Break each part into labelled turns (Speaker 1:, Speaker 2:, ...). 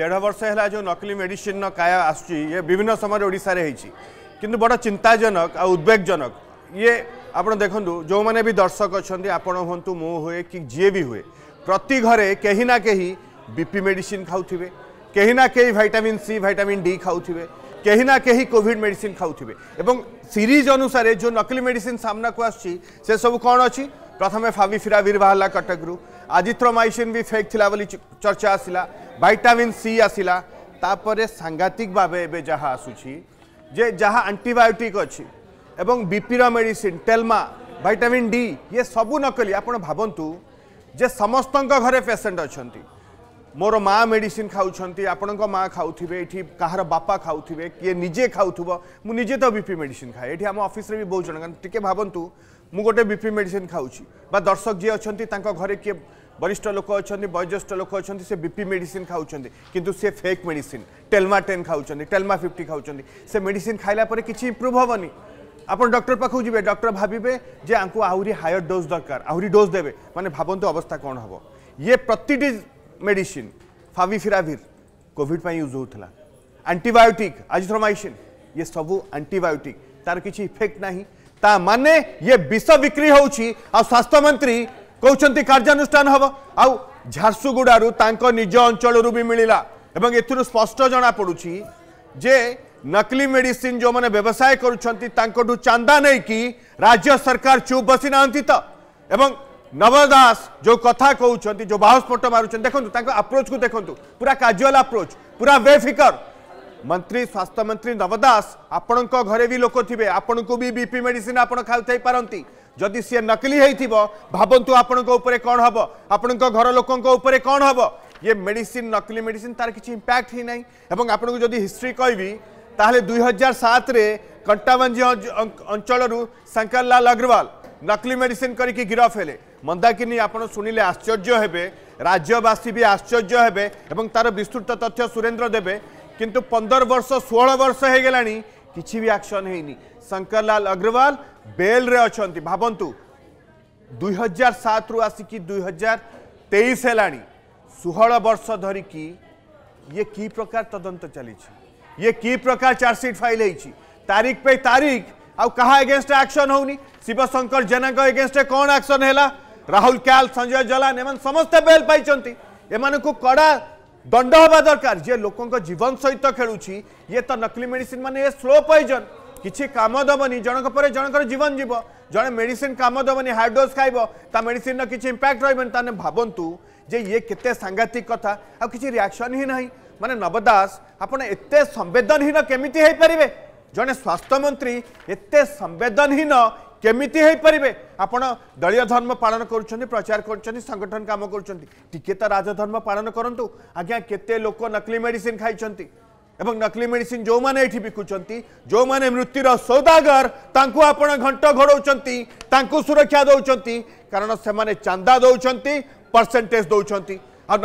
Speaker 1: দেড় বর্ষ হল যে নকলি মেডিসিন কায়া আসছে ইয়ে বিভিন্ন সময় ওড়শার হয়েছি কিন্তু বড় চিন্তাজনক আদ্বেগজনক ইয়ে আপনার দেখুন যে দর্শক অনেক আপনার হুম মু হুয়ে কি যিয়ে বি হুয়ে প্রতি ঘরে কেহি না কেহি বিপি মেডিসিন খাওথিবে কেহি না কেহি ভাইটামিন সি ভাইটামিন ডি খাওথিবে কেহি না কেহি কোভিড মেডিসিন খাওথিবে এবং সিরিজ অনুসারে যে নকলি মেডিসিন সামনাকু আসছে সে সব কোণ অছি প্রথমে ফাভি ফিরাভির বাহারা কটক্রু আজিথ্রোমাইসিন বি ফেক লা চর্চা আসিলা ভাইটামিন সি আসিলা তাপরে সাংঘাতিক ভাবে এবে যা আসুছি যে যা আন্টিবায়োটিক অছি এবং বিপির মেডিসিন টেলমা ভাইটামিন ডি ইয়ে সবু নকলি আপনার ভাবন্তু যে সমস্ত ঘরে পেসেন্ট অনেক ମୋର ମା ମେଡ଼ିସିନ୍ ଖାଉଛନ୍ତି ଆପଣଙ୍କ ମା ଖାଉଥିବେ ଏଠି କାହାର ବାପା ଖାଉଥିବେ କିଏ ନିଜେ ଖାଉଥିବ ମୁଁ ନିଜେ ତ ବି ପି ମେଡ଼ିସିନ୍ ଖାଏ ଏଠି ଆମ ଅଫିସରେ ବି ବହୁତ ଜଣ କାରଣ ଟିକେ ଭାବନ୍ତୁ ମୁଁ ଗୋଟେ ବି ପି ମେଡ଼ିସିନ୍ ଖାଉଛି ବା ଦର୍ଶକ ଯିଏ ଅଛନ୍ତି ତାଙ୍କ ଘରେ କିଏ वरिष्ठ लोक अच्छा वयोज्येष्ठ लोक अच्छा से बीपी मेड खाऊँच किंतु से फेक मेड टेलमा टेन खाऊँ टेलमा फिफ्टी खाऊँ से मेडिसिन खाइला कि इम्प्रूव हेनी आप डर पाखक जी डक्टर भावे जो आहरी हायर डोज दरकार आहरी डोज देवे मैंने भावंतु अवस्था कौन हम ये प्रति मेडिसीन फाविफिराभिर कोविड यूज होता आंटीबायोटिक आजिथ्रोमाइसीन ये सब आंटीबायोटिक तार किसी इफेक्ट ना ता माने ये विष बिक्री हो स्वास्थ्य मंत्री କହୁଛନ୍ତି କାର୍ଯ୍ୟାନୁଷ୍ଠାନ ହେବ ଆଉ ଝାରସୁଗୁଡ଼ାରୁ ତାଙ୍କ ନିଜ ଅଞ୍ଚଳରୁ ବି ମିଳିଲା ଏବଂ ଏଥିରୁ ସ୍ପଷ୍ଟ ଜଣାପଡ଼ୁଛି ଯେ ନକଲି ମେଡିସିନ ଯେଉଁମାନେ ବ୍ୟବସାୟ କରୁଛନ୍ତି ତାଙ୍କଠୁ ଚାନ୍ଦା ନେଇକି ରାଜ୍ୟ ସରକାର ଚୁପ୍ ବସି ନାହାନ୍ତି ତ ଏବଂ ନବ ଦାସ ଯେଉଁ କଥା କହୁଛନ୍ତି ଯେଉଁ ବାହୁସ୍ଫୋଟ ମାରୁଛନ୍ତି ଦେଖନ୍ତୁ ତାଙ୍କ ଆପ୍ରୋଚକୁ ଦେଖନ୍ତୁ ପୁରା କାଜୁଆଲ ଆପ୍ରୋଚ ପୁରା ବେଫିକର मंत्री स्वास्थ्य मंत्री नव दास आपण घरे भी लोक थे आपण को भी बीपी मेडिसीन आप खाई पारती जदि सी नकली हो भावतु आपण कौन हम आपण घर लोकों कौन हम ये मेडिसीन नकली मेडिसीन तार किसी इंपैक्ट ही ना और आपको जदि हिस्ट्री कहबी दुई हजार सात कंटाबांजी अंचल शंकरलाल अग्रवाल नकली मेडिसीन करके गिरफ हेले मंदाकिनी आप शुणिले आश्चर्य हे राज्यवासी भी आश्चर्य हे तार विस्तृत तथ्य सुरेन्द्र देवे किंतु पंदर वर्ष षोह वर्ष हो गला कि आक्शन है शंकर लाल अग्रवाल बेल रे अच्छा भावतु दुई हजार सात रु आसिक दुई हजार तेईस है षोह वर्ष धरिकी ये कि प्रकार तदंत चली ये की प्रकार चार्जसीट फाइल हो तारीख पे तारीख आउ कहा एगेस्ट आक्शन हो शिवशंकर जेना एगेस्ट कौन आक्शन है राहुल क्याल संजय जलान एम समस्ते बेल पाई एम को कड़ा दंड हवा दरकार जे लोक जीवन सहित खेलुची ये तो नकली मेडिसीन मान ये स्लो पॉइजन किसी कम दबनी जनक पर जीवन जीव जड़े मेडिसीन कम दबनी हाई डोज खाइब ता मेडिसीन किसी इम्पैक्ट रही भावतु जे ये के सांघातिक कथा आ ही ना माने नव दास आपत एत संवेदनहीन केमी जड़े स्वास्थ्य मंत्री एत संवेदनहीन केमिति हो पारे आप दलय धर्म पालन कर प्रचार कर संगठन कम करें तो राजधर्म पालन करूँ आज्ञा केते लोक नकली मेडिसीन खाई এবং নকলি মেডিসিন যে এটি বিকুচার যে মৃত্যুর সৌদাগর তা আপনার ঘণ্ট ঘোড়াউন তা সুরক্ষা দৌঁচান কারণ সে চান্দা দৌঁচান পরসেটেজ দৌঁচান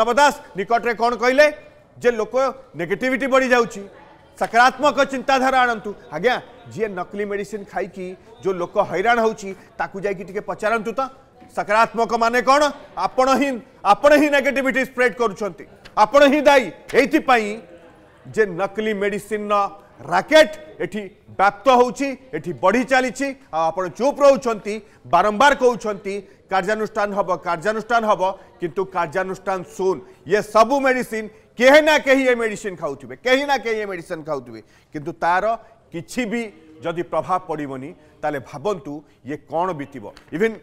Speaker 1: আবদাস নিকটরে কণ কহিলেন যে লোক নেগেটিভিটি বড়ি যাচ্ছে सकारात्मक चिंताधारा आणतु आज्ञा जी नकली मेडिसिन खाई जो लोक हईराण हो पचारतु तो सकारात्मक मान कौन आपण ही आपण ही नेगेटिविटी स्प्रेड करुँच ही दायी यही जे नकली मेडिसीन राकेट एटी व्याप्त होठी बढ़ी चली आप चुप रोच बारंबार कौन कार्यानुष्ठान हम कार्यानुष्ठान हम किंतु कार्यानुष्ठान सुन ये सब मेडिसिन কেহে না কেহি এ মেডিসিন খাওথিবে কেহি না কেহি এ মেডিসিন খাওথিবে কিন্তু তার কিছু বি যদি প্রভাব পড়বনি তাহলে ভাবন্তু ইয়ে কোণ বিতিব ইভেন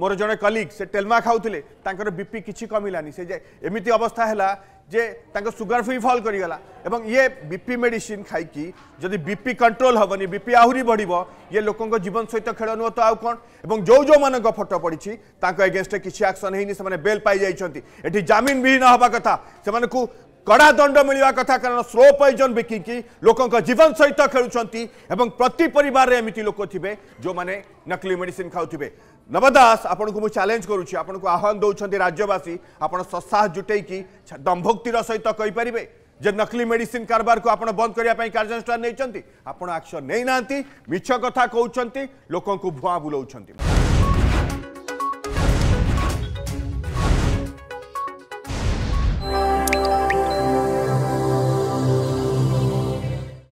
Speaker 1: মোর জন কলিগ সে টেলমা খাওলে তাঁর বিপি কিছু কমিলানি সে এমিতি অবস্থা হলা যে তাঙ্ক সুগার ফ্রি ফল করিগলা এবং ইয়ে বিপি মেডিসিন খাইকি যদি বিপি কন্ট্রোল হবনি বিপি আহুরি বড়িব ইয়ে লোকঙ্ক জীবন সহিত খেল নুহ তো আউ কোন এবং যৌ যৌমানঙ্ক ফটো পড়িছি তাঙ্ক এগেনস্টে কিছু আকশন হইনি সেমানে বেল পাই যাইছন্তি এটি জামিন বিহীন হবা কথা সেমানকু কড়া দণ্ড মিলিবা কথা কারণ স্লো পয়জন বিকিকি লোকঙ্ক জীবন সহিত খেলুচন্তি এবং প্রতি পরিবারে এমিতি লোক থিবে যে মানে নকলি মেডিসিন খাউথিবে নব দাস আপনার মু চ্যালেঞ্জ করুছি আপনার আহ্বান দৌঁতে রাজ্যবাসী আপনার সসাহ জুটাইকি দম্ভোক্তির সহিত কইপারে যে নকলি মেডিসিন কারবার আপনার বন্ধ করা কার্যানুষ্ঠান নিয়েছেন আপনার আকশন নেই না মিছ কথা কৌঁচ লোক ভুয়া বুলাউছেন